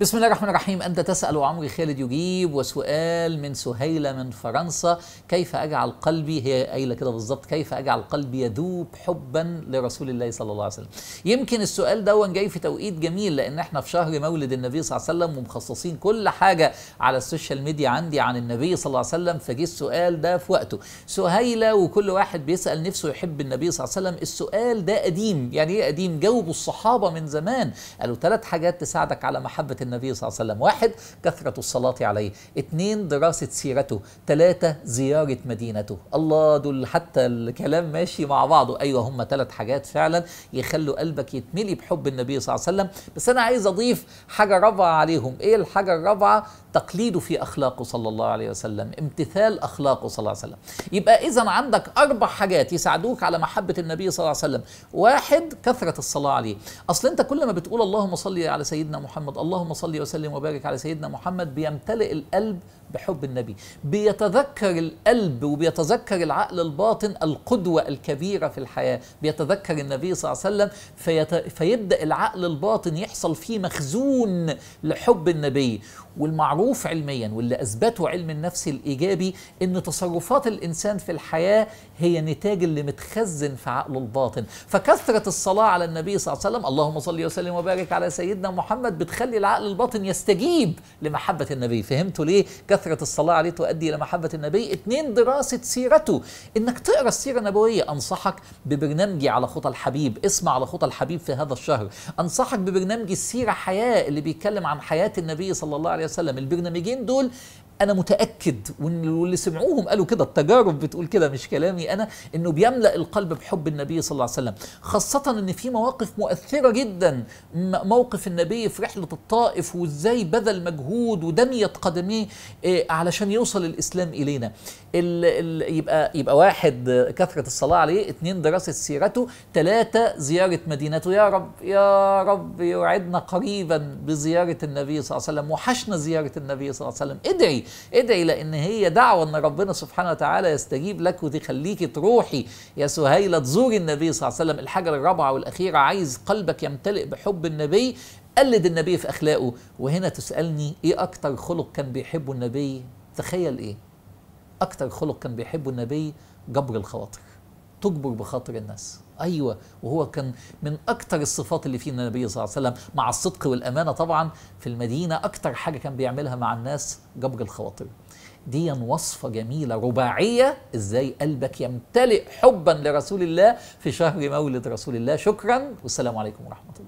بسم الله الرحمن الرحيم أنت تسأل وعمري خالد يجيب وسؤال من سهيلة من فرنسا كيف أجعل قلبي هي قايلة كده بالظبط كيف أجعل قلبي يذوب حبا لرسول الله صلى الله عليه وسلم يمكن السؤال ده جاي في توقيت جميل لأن احنا في شهر مولد النبي صلى الله عليه وسلم ومخصصين كل حاجة على السوشيال ميديا عندي عن النبي صلى الله عليه وسلم فجه السؤال ده في وقته سهيلة وكل واحد بيسأل نفسه يحب النبي صلى الله عليه وسلم السؤال ده قديم يعني ايه قديم جاوبوا الصحابة من زمان قالوا ثلاث حاجات تساعدك على محبة النبي صلى الله عليه وسلم واحد كثرة الصلاة عليه اثنين دراسة سيرته ثلاثة زيارة مدينته الله دول حتى الكلام ماشي مع بعضه أيوة هم ثلاث حاجات فعلا يخلوا قلبك يتملي بحب النبي صلى الله عليه وسلم بس أنا عايز أضيف حاجة رابعة عليهم إيه الحاجة الرابعة تقليده في أخلاقه صلى الله عليه وسلم امتثال أخلاقه صلى الله عليه وسلم يبقى إذا عندك أربع حاجات يساعدوك على محبة النبي صلى الله عليه وسلم واحد كثرة الصلاة عليه أصل أنت كل ما بتقول اللهم صل على سيدنا محمد اللهم صل وسلم وبارك على سيدنا محمد بيمتلئ القلب بحب النبي بيتذكر القلب وبيتذكر العقل الباطن القدوة الكبيرة في الحياة بيتذكر النبي صلى الله عليه وسلم فيت... فيبدأ العقل الباطن يحصل فيه مخزون لحب النبي والمعروف علميا واللي أثبته علم النفس الإيجابي أن تصرفات الإنسان في الحياة هي نتاج اللي متخزن في عقله الباطن فكثرة الصلاة على النبي صلى الله عليه وسلم اللهم صل وسلم وبارك على سيدنا محمد بتخلي العقل العقل الباطن يستجيب لمحبة النبي فهمتوا ليه كثرة الصلاة عليه تؤدي إلى محبة النبي اثنين دراسة سيرته إنك تقرأ السيرة النبوية أنصحك ببرنامجي على خطى الحبيب اسمع على خطى الحبيب في هذا الشهر أنصحك ببرنامجي السيرة حياة اللي بيتكلم عن حياة النبي صلى الله عليه وسلم البرنامجين دول انا متاكد واللي سمعوهم قالوا كده التجارب بتقول كده مش كلامي انا انه بيملا القلب بحب النبي صلى الله عليه وسلم خاصه ان في مواقف مؤثره جدا موقف النبي في رحله الطائف وازاي بذل مجهود ودميت قدميه آه، علشان يوصل الاسلام الينا ال ال يبقى يبقى واحد كثره الصلاه عليه اثنين دراسه سيرته ثلاثه زياره مدينته يا رب يا رب يوعدنا قريبا بزياره النبي صلى الله عليه وسلم وحشنا زياره النبي صلى الله عليه وسلم ادعي ادعي لان هي دعوه ان ربنا سبحانه وتعالى يستجيب لك وتخليك تروحي يا سهيله تزوري النبي صلى الله عليه وسلم الحاجه الرابعه والاخيره عايز قلبك يمتلئ بحب النبي قلد النبي في اخلاقه وهنا تسالني ايه اكتر خلق كان بيحبه النبي تخيل ايه اكتر خلق كان بيحبه النبي جبر الخواطر تجبر بخاطر الناس ايوه وهو كان من اكثر الصفات اللي فيه النبي صلى الله عليه وسلم مع الصدق والامانه طبعا في المدينه اكثر حاجه كان بيعملها مع الناس جبر الخواطر دي وصفة جميلة رباعية ازاي قلبك يمتلئ حبا لرسول الله في شهر مولد رسول الله شكرا والسلام عليكم ورحمة الله